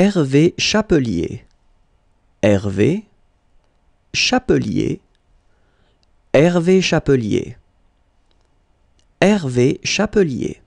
Hervé Chapelier. Hervé Chapelier. Hervé Chapelier. Hervé Chapelier.